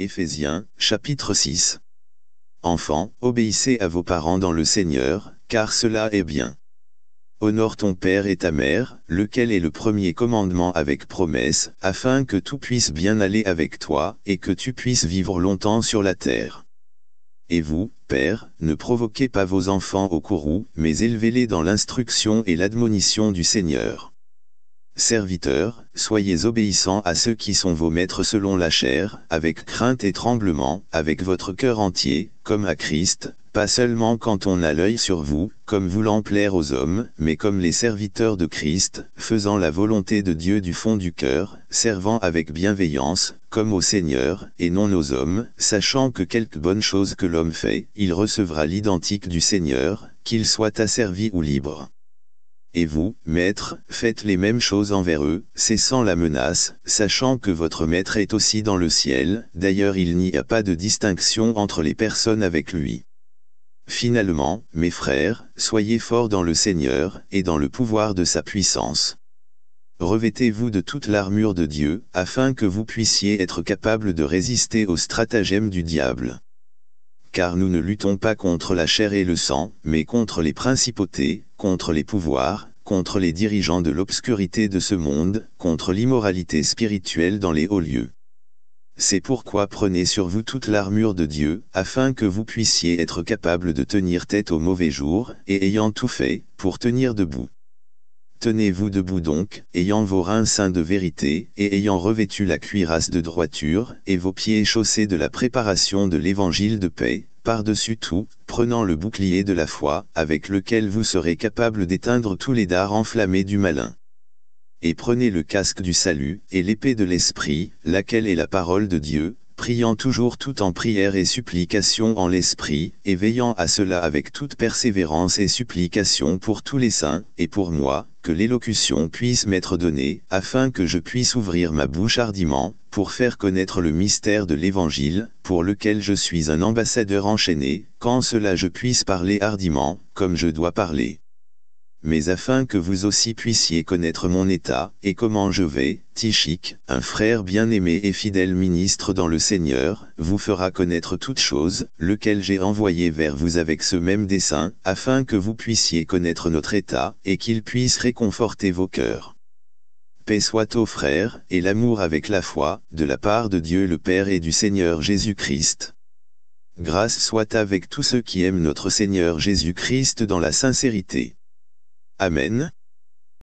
Éphésiens, chapitre 6. Enfants, obéissez à vos parents dans le Seigneur, car cela est bien. Honore ton père et ta mère, lequel est le premier commandement avec promesse, afin que tout puisse bien aller avec toi, et que tu puisses vivre longtemps sur la terre. Et vous, pères, ne provoquez pas vos enfants au courroux, mais élevez-les dans l'instruction et l'admonition du Seigneur. Serviteurs, soyez obéissants à ceux qui sont vos maîtres selon la chair, avec crainte et tremblement, avec votre cœur entier, comme à Christ, pas seulement quand on a l'œil sur vous, comme voulant plaire aux hommes, mais comme les serviteurs de Christ, faisant la volonté de Dieu du fond du cœur, servant avec bienveillance, comme au Seigneur, et non aux hommes, sachant que quelque bonne chose que l'homme fait, il recevra l'identique du Seigneur, qu'il soit asservi ou libre. Et vous, maître, faites les mêmes choses envers eux, cessant la menace, sachant que votre maître est aussi dans le ciel, d'ailleurs il n'y a pas de distinction entre les personnes avec lui. Finalement, mes frères, soyez forts dans le Seigneur, et dans le pouvoir de sa puissance. Revêtez-vous de toute l'armure de Dieu, afin que vous puissiez être capable de résister aux stratagèmes du diable car nous ne luttons pas contre la chair et le sang, mais contre les principautés, contre les pouvoirs, contre les dirigeants de l'obscurité de ce monde, contre l'immoralité spirituelle dans les hauts lieux. C'est pourquoi prenez sur vous toute l'armure de Dieu, afin que vous puissiez être capable de tenir tête au mauvais jour, et ayant tout fait, pour tenir debout. Tenez-vous debout donc, ayant vos reins saints de vérité, et ayant revêtu la cuirasse de droiture, et vos pieds chaussés de la préparation de l'évangile de paix, par-dessus tout, prenant le bouclier de la foi, avec lequel vous serez capable d'éteindre tous les dards enflammés du malin. Et prenez le casque du salut, et l'épée de l'esprit, laquelle est la parole de Dieu, priant toujours tout en prière et supplication en l'esprit, et veillant à cela avec toute persévérance et supplication pour tous les saints, et pour moi, que l'élocution puisse m'être donnée, afin que je puisse ouvrir ma bouche hardiment, pour faire connaître le mystère de l'Évangile, pour lequel je suis un ambassadeur enchaîné, quand cela je puisse parler hardiment, comme je dois parler mais afin que vous aussi puissiez connaître mon état, et comment je vais, Tichik, un frère bien-aimé et fidèle ministre dans le Seigneur, vous fera connaître toutes choses, lequel j'ai envoyé vers vous avec ce même dessein, afin que vous puissiez connaître notre état, et qu'il puisse réconforter vos cœurs. Paix soit aux frères, et l'amour avec la foi, de la part de Dieu le Père et du Seigneur Jésus-Christ. Grâce soit avec tous ceux qui aiment notre Seigneur Jésus-Christ dans la sincérité. Amen.